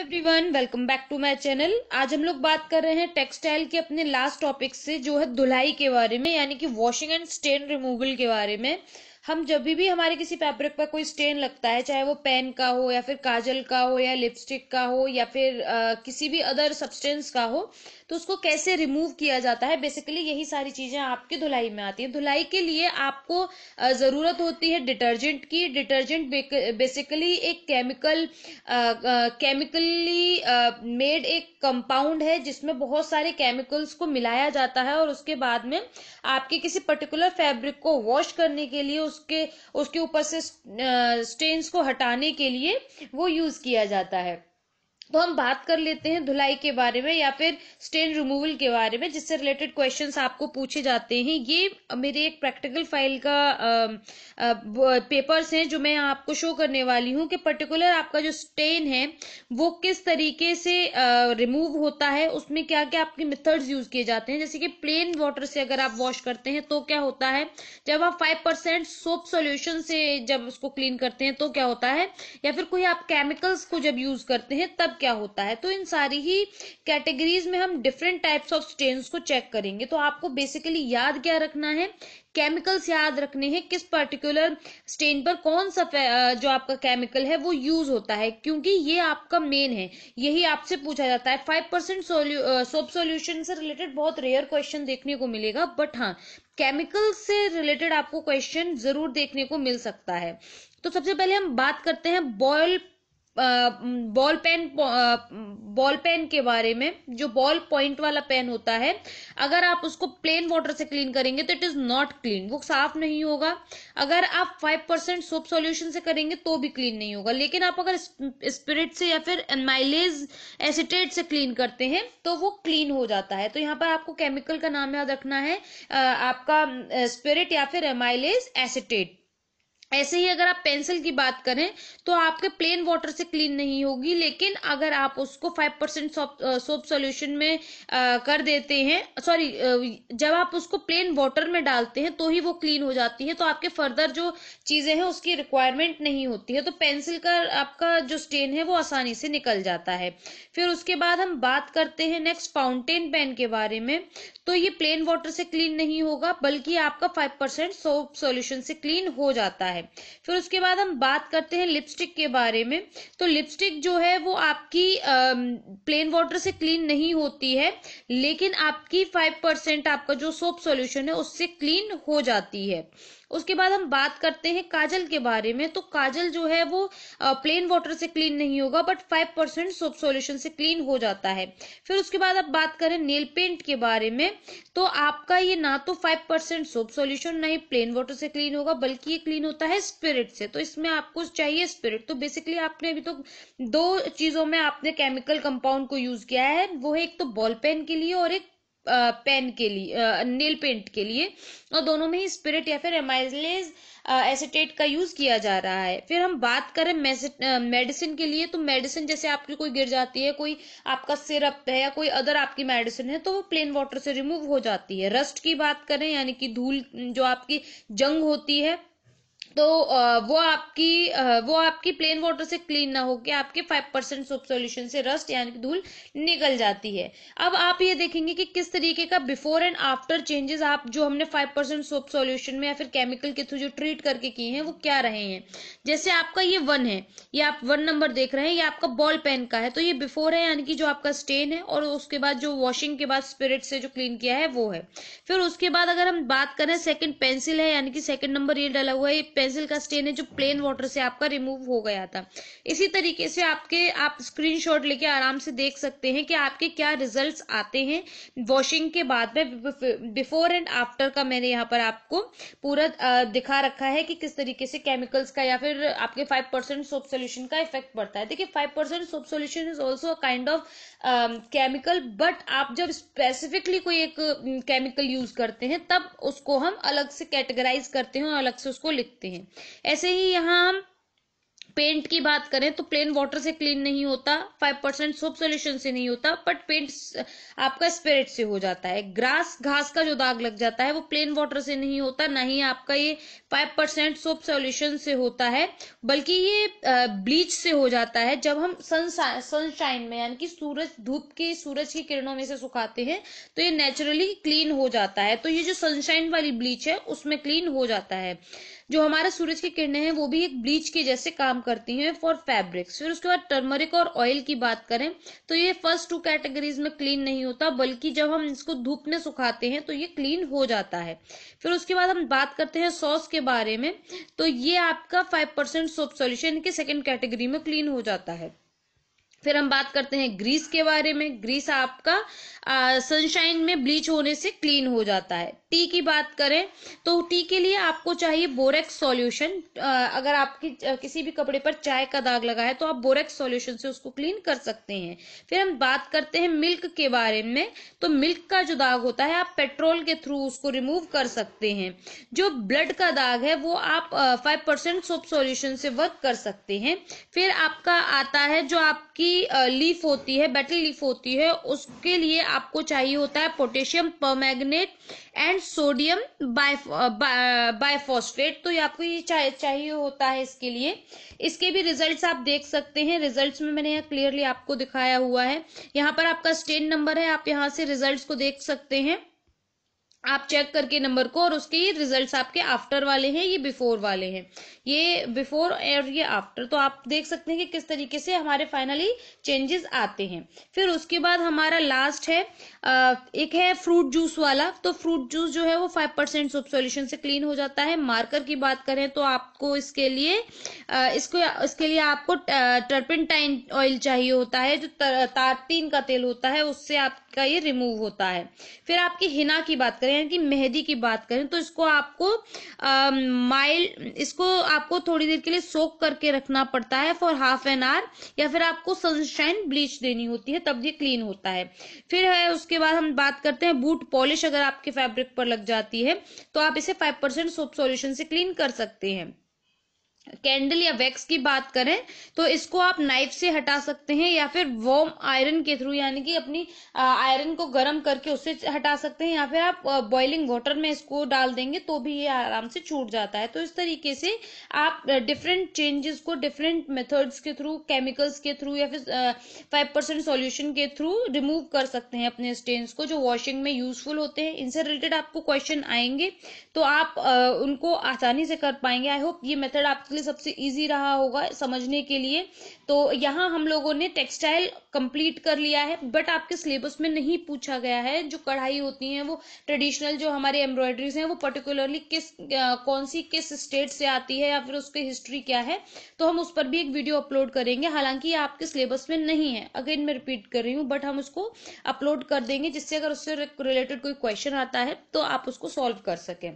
everyone welcome back to my channel आज हम लोग बात कर रहे हैं टेक्सटाइल के अपने लास्ट टॉपिक से जो है धुलाई के बारे में यानी कि वॉशिंग एंड स्टेन रिमूवल के बारे में हम जब भी हमारे किसी फैब्रिक पर कोई स्टेन लगता है चाहे वो पेन का हो या फिर काजल का हो या लिपस्टिक का हो या फिर आ, किसी भी अदर सब्सटेंस का हो तो उसको कैसे रिमूव किया जाता है बेसिकली यही सारी चीजें आपकी धुलाई में आती है धुलाई के लिए आपको जरूरत होती है डिटर्जेंट की डिटर्जेंट बेसिकली एक केमिकल केमिकली मेड एक कंपाउंड है जिसमें बहुत सारे केमिकल्स को मिलाया जाता है और उसके बाद में आपके किसी पर्टिकुलर फैब्रिक को वॉश करने के लिए उसके उसके ऊपर से स्टेन्स को हटाने के लिए वो यूज़ किया जाता है तो हम बात कर लेते हैं धुलाई के बारे में या फिर स्टेन रिमूवल के बारे में जिससे रिलेटेड क्वेश्चंस आपको पूछे जाते हैं ये मेरे एक प्रैक्टिकल फाइल का आ, आ, पेपर्स हैं जो मैं आपको शो करने वाली हूँ कि पर्टिकुलर आपका जो स्टेन है वो किस तरीके से रिमूव होता है उसमें क्या क्या आपके मेथड्स यूज किए जाते हैं जैसे कि प्लेन वाटर से अगर आप वॉश करते हैं तो क्या होता है जब आप फाइव परसेंट सोप सोल्यूशन से जब उसको क्लीन करते हैं तो क्या होता है या फिर कोई आप केमिकल्स को जब यूज करते हैं तब क्या होता है तो इन सारी ही कैटेगरीज में हम डिफरेंट टाइप्स ऑफ स्टेन्स को चेक करेंगे तो आपको बेसिकली याद क्या रखना है केमिकल्स याद रखने हैं किस पर्टिकुलर स्टेन पर कौन सा जो आपका केमिकल है वो यूज होता है क्योंकि ये आपका मेन है यही आपसे पूछा जाता है फाइव परसेंट सोप सोल्यूशन से रिलेटेड बहुत रेयर क्वेश्चन देखने को मिलेगा बट हाँ केमिकल से रिलेटेड आपको क्वेश्चन जरूर देखने को मिल सकता है तो सबसे पहले हम बात करते हैं बॉयल बॉल पेन बॉल पेन के बारे में जो बॉल पॉइंट वाला पेन होता है अगर आप उसको प्लेन वाटर से क्लीन करेंगे तो इट इज नॉट क्लीन वो साफ नहीं होगा अगर आप फाइव परसेंट सोप सोल्यूशन से करेंगे तो भी क्लीन नहीं होगा लेकिन आप अगर स्पिरिट से या फिर एनमाइलेज एसिटेट से क्लीन करते हैं तो वो क्लीन हो जाता है तो यहाँ पर आपको केमिकल का नाम याद रखना है आपका स्पिरिट या फिर एमाइलेज एसिटेट ऐसे ही अगर आप पेंसिल की बात करें तो आपके प्लेन वाटर से क्लीन नहीं होगी लेकिन अगर आप उसको फाइव परसेंट सोप सोल्यूशन में आ, कर देते हैं सॉरी जब आप उसको प्लेन वाटर में डालते हैं तो ही वो क्लीन हो जाती है तो आपके फर्दर जो चीज़ें हैं उसकी रिक्वायरमेंट नहीं होती है तो पेंसिल का आपका जो स्टेन है वो आसानी से निकल जाता है फिर उसके बाद हम बात करते हैं नेक्स्ट फाउंटेन पेन के बारे में तो ये प्लेन वाटर से क्लीन नहीं होगा बल्कि आपका फाइव परसेंट सोप सोल्यूशन से क्लीन हो जाता है है फिर उसके बाद हम बात करते हैं लिपस्टिक के बारे में तो लिपस्टिक जो है वो आपकी प्लेन वाटर से क्लीन नहीं होती है लेकिन आपकी फाइव परसेंट आपका जो सोप सोल्यूशन है उससे क्लीन हो जाती है उसके बाद हम बात करते हैं काजल के बारे में तो काजल जो है वो प्लेन वाटर से क्लीन नहीं होगा but five percent soap solution से क्लीन हो जाता है फिर उसके बाद आप बात करें नेल पेंट के बारे में तो आपका ये ना तो फाइव परसेंट सोप सोल्यूशन ना ही प्लेन वाटर से क्लीन होगा बल्कि ये क्लीन होता है स्पिरिट से तो इसमें आपको चाहिए स्पिरिट तो बेसिकली आपने अभी तो दो चीजों में आपने केमिकल कंपाउंड को यूज किया है वो है एक तो बॉल पेन के लिए और एक पेन के लिए नेल पेंट के लिए और दोनों में ही स्पिरिट या फिर एमाइलेज एसिटेट का यूज किया जा रहा है फिर हम बात करें मेडिसिन के लिए तो मेडिसिन जैसे आपकी कोई गिर जाती है कोई आपका सिरप है या कोई अदर आपकी मेडिसिन है तो वो प्लेन वाटर से रिमूव हो जाती है रस्ट की बात करें यानी कि धूल जो आपकी जंग होती है तो वो आपकी वो आपकी प्लेन वाटर से क्लीन ना होकर आपके फाइव परसेंट सोप सोल्यूशन से रस्ट यानी धूल निकल जाती है अब आप ये देखेंगे कि किस तरीके का बिफोर एंड आफ्टर चेंजेस आप जो हमने फाइव परसेंट सोप सोल्यूशन में या फिर केमिकल के थ्रू जो ट्रीट करके किए हैं वो क्या रहे हैं जैसे आपका ये वन है ये आप वन नंबर देख रहे हैं ये आपका बॉल पेन का है तो ये बिफोर है यानी कि जो आपका स्टेन है और उसके बाद जो वॉशिंग के बाद स्पिरिट से जो क्लीन किया है वो है फिर उसके बाद अगर हम बात करें सेकेंड पेंसिल है यानी कि सेकेंड नंबर ये डाला हुआ है पेंसिल का स्टेन है जो प्लेन वाटर से आपका रिमूव हो गया था इसी तरीके से आपके आप स्क्रीन लेके आराम से देख सकते हैं कि आपके क्या रिजल्ट आते हैं वॉशिंग के बाद में बिफोर एंड आफ्टर का मैंने यहाँ पर आपको पूरा दिखा रखा है कि किस तरीके से केमिकल्स का या फिर आपके फाइव परसेंट सोप सोल्यूशन का इफेक्ट पड़ता है देखिए five percent soap solution is also kind of chemical but आप जब स्पेसिफिकली कोई एक केमिकल यूज करते हैं तब उसको हम अलग से कैटेगराइज करते हैं और अलग से उसको लिखते हैं हैं ऐसे ही यहाँ हम पेंट की बात करें तो प्लेन वाटर से क्लीन नहीं होता फाइव परसेंट सोप सोल्यूशन से नहीं होता बट पेंट आपका स्पिरिट से हो जाता है ग्रास घास का जो दाग लग जाता है वो प्लेन वाटर से नहीं होता ना ही आपका ये फाइव परसेंट सोप सोल्यूशन से होता है बल्कि ये ब्लीच से हो जाता है जब हम सन सनशाइन में यानी कि सूरज धूप के सूरज की किरणों में से सुखाते हैं तो ये नेचुरली क्लीन हो जाता है तो ये जो सनशाइन वाली ब्लीच है उसमें क्लीन हो जाता है जो हमारा सूरज की किरणें हैं वो भी एक ब्लीच के जैसे काम करती हैं फॉर फैब्रिक्स फिर उसके बाद टर्मरिक और ऑयल की बात करें तो ये फर्स्ट टू कैटेगरीज में क्लीन नहीं होता बल्कि जब हम इसको धूप में सुखाते हैं तो ये क्लीन हो जाता है फिर उसके बाद हम बात करते हैं सॉस के बारे में तो ये आपका फाइव परसेंट सोप सोल्यूशन के सेकेंड कैटेगरी में क्लीन हो जाता है फिर हम बात करते हैं ग्रीस के बारे में ग्रीस आपका सनशाइन में ब्लीच होने से क्लीन हो जाता है टी की बात करें तो टी के लिए आपको चाहिए बोरेक्स सॉल्यूशन अगर आपकी किसी भी कपड़े पर चाय का दाग लगा है तो आप बोरेक्स सॉल्यूशन से उसको क्लीन कर सकते हैं फिर हम बात करते हैं मिल्क के बारे में तो मिल्क का जो दाग होता है आप पेट्रोल के थ्रू उसको रिमूव कर सकते हैं जो ब्लड का दाग है वो आप फाइव परसेंट सोप सोल्यूशन से वर्क कर सकते हैं फिर आपका आता है जो आपकी की लीफ होती है बेटल लीफ होती है उसके लिए आपको चाहिए होता है potassium permanganate and sodium biphosphate तो ये आपको ये चाहिए होता है इसके लिए इसके भी रिजल्ट्स आप देख सकते हैं रिजल्ट्स में मैंने यहाँ क्लियरली आपको दिखाया हुआ है यहाँ पर आपका स्टेन नंबर है आप यहाँ से रिजल्ट को देख सकते हैं आप चेक करके नंबर को और उसके ये रिजल्ट्स आपके आफ्टर वाले हैं ये बिफोर वाले हैं ये बिफोर और ये आफ्टर तो आप देख सकते हैं कि किस तरीके से हमारे फाइनली चेंजेस आते हैं फिर उसके बाद हमारा लास्ट है एक है फ्रूट जूस वाला तो फ्रूट जूस जो है वो फाइव परसेंट सोप सोल्यूशन से क्लीन हो जाता है मार्कर की बात करें तो आपको इसके लिए इसको इसके लिए आपको टर्पिनटाइन ऑयल चाहिए होता है जो तार का तेल होता है उससे आपका ये रिमूव होता है फिर आपकी हिना की बात करें करें यानी कि मेहंदी की बात करें तो इसको आपको माइल इसको आपको थोड़ी देर के लिए सोक करके रखना पड़ता है फॉर हाफ एन आवर या फिर आपको सनशाइन ब्लीच देनी होती है तब ये क्लीन होता है फिर है उसके बाद हम बात करते हैं बूट पॉलिश अगर आपके फैब्रिक पर लग जाती है तो आप इसे फाइव परसेंट सोप सोल्यूशन से क्लीन कर सकते हैं कैंडल या वैक्स की बात करें तो इसको आप नाइफ से हटा सकते हैं या फिर वॉर्म आयरन के थ्रू यानी कि अपनी आयरन को गर्म करके उससे हटा सकते हैं या फिर आप बॉइलिंग वाटर में इसको डाल देंगे तो भी ये आराम से छूट जाता है तो इस तरीके से आप डिफरेंट चेंजेस को डिफरेंट मेथड्स के थ्रू केमिकल्स के थ्रू या फिर फाइव परसेंट सोल्यूशन के थ्रू रिमूव कर सकते हैं अपने स्टेन्स को जो वॉशिंग में यूजफुल होते हैं इनसे रिलेटेड आपको क्वेश्चन आएंगे तो आप उनको आसानी से कर पाएंगे आई होप ये मेथड आप आपके लिए सबसे ईजी रहा होगा समझने के लिए तो यहाँ हम लोगों ने टेक्सटाइल कंप्लीट कर लिया है बट आपके सिलेबस में नहीं पूछा गया है जो कढ़ाई होती है वो ट्रेडिशनल जो हमारे एम्ब्रॉयडरीज हैं वो पर्टिकुलरली किस कौन सी किस स्टेट से आती है या फिर उसकी हिस्ट्री क्या है तो हम उस पर भी एक वीडियो अपलोड करेंगे हालांकि ये आपके सिलेबस में नहीं है अगेन मैं रिपीट कर रही हूँ बट हम उसको अपलोड कर देंगे जिससे अगर उससे रिलेटेड कोई क्वेश्चन आता है तो आप उसको सॉल्व कर सकें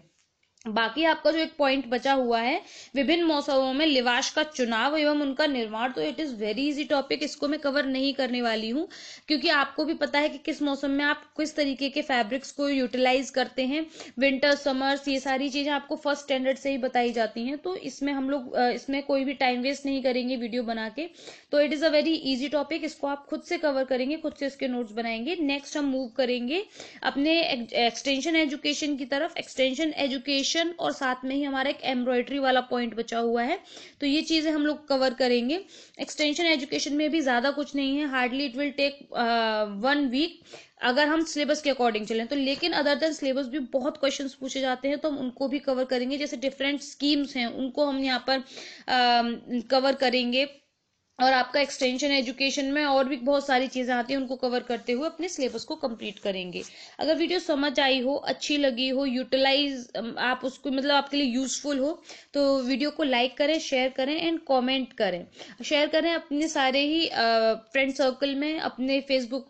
बाकी आपका जो एक पॉइंट बचा हुआ है विभिन्न मौसमों में लिवाश का चुनाव एवं उनका निर्माण तो it is very easy topic इसको मैं कवर नहीं करने वाली हूँ क्योंकि आपको भी पता है कि किस मौसम में आप किस तरीके के फैब्रिक्स को यूटिलाइज करते हैं विंटर समर्स ये सारी चीज़ें आपको फर्स्ट स्टैंडर्ड से ही बताई जाती हैं तो इसमें हम लोग इसमें कोई भी टाइम वेस्ट नहीं करेंगे वीडियो बना के तो it is a very easy topic इसको आप खुद से कवर करेंगे खुद से इसके नोट्स बनाएंगे नेक्स्ट हम मूव करेंगे अपने एक्सटेंशन एजुकेशन की तरफ एक्सटेंशन एजुकेशन सेक्शन और साथ में ही हमारा एक एम्ब्रॉयडरी वाला पॉइंट बचा हुआ है तो ये चीज़ें हम लोग कवर करेंगे एक्सटेंशन एजुकेशन में भी ज़्यादा कुछ नहीं है hardly it will take one week अगर हम सिलेबस के अकॉर्डिंग चलें तो लेकिन अदर देन सिलेबस भी बहुत क्वेश्चन पूछे जाते हैं तो हम उनको भी कवर करेंगे जैसे डिफरेंट स्कीम्स हैं उनको हम यहाँ पर कवर um, करेंगे और आपका एक्सटेंशन एजुकेशन में और भी बहुत सारी चीज़ें आती हैं उनको कवर करते हुए अपने सिलेबस को कंप्लीट करेंगे अगर वीडियो समझ आई हो अच्छी लगी हो यूटिलाइज आप उसको मतलब आपके लिए यूजफुल हो तो वीडियो को लाइक करें शेयर करें एंड कमेंट करें शेयर करें अपने सारे ही फ्रेंड सर्कल में अपने फेसबुक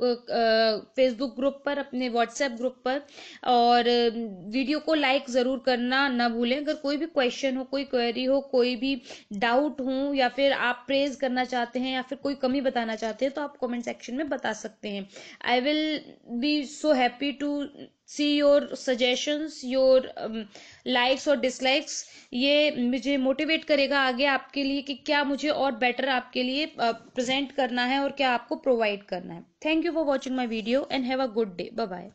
फेसबुक ग्रुप पर अपने व्हाट्सएप ग्रुप पर और वीडियो को लाइक ज़रूर करना ना भूलें अगर कोई भी क्वेश्चन हो कोई क्वेरी हो कोई भी डाउट हो या फिर आप प्रेज करना चाहते हैं या फिर कोई कमी बताना चाहते हैं तो आप कमेंट सेक्शन में बता सकते हैं I will be so happy to see your suggestions your likes और डिसलाइक्स ये मुझे मोटिवेट करेगा आगे आपके लिए कि क्या मुझे और बेटर आपके लिए प्रेजेंट uh, करना है और क्या आपको प्रोवाइड करना है thank you for watching my video and have a good day bye